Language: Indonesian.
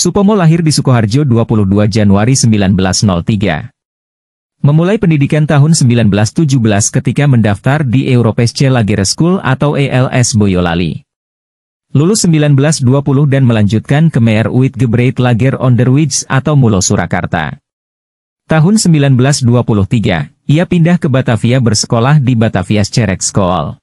Supomo lahir di Sukoharjo 22 Januari 1903. Memulai pendidikan tahun 1917 ketika mendaftar di Europese Lager School atau ELS Boyolali. Lulus 1920 dan melanjutkan ke Meer Gebreit Lager Onderwijs atau Mulo Surakarta. Tahun 1923, ia pindah ke Batavia bersekolah di Batavia Cerek School.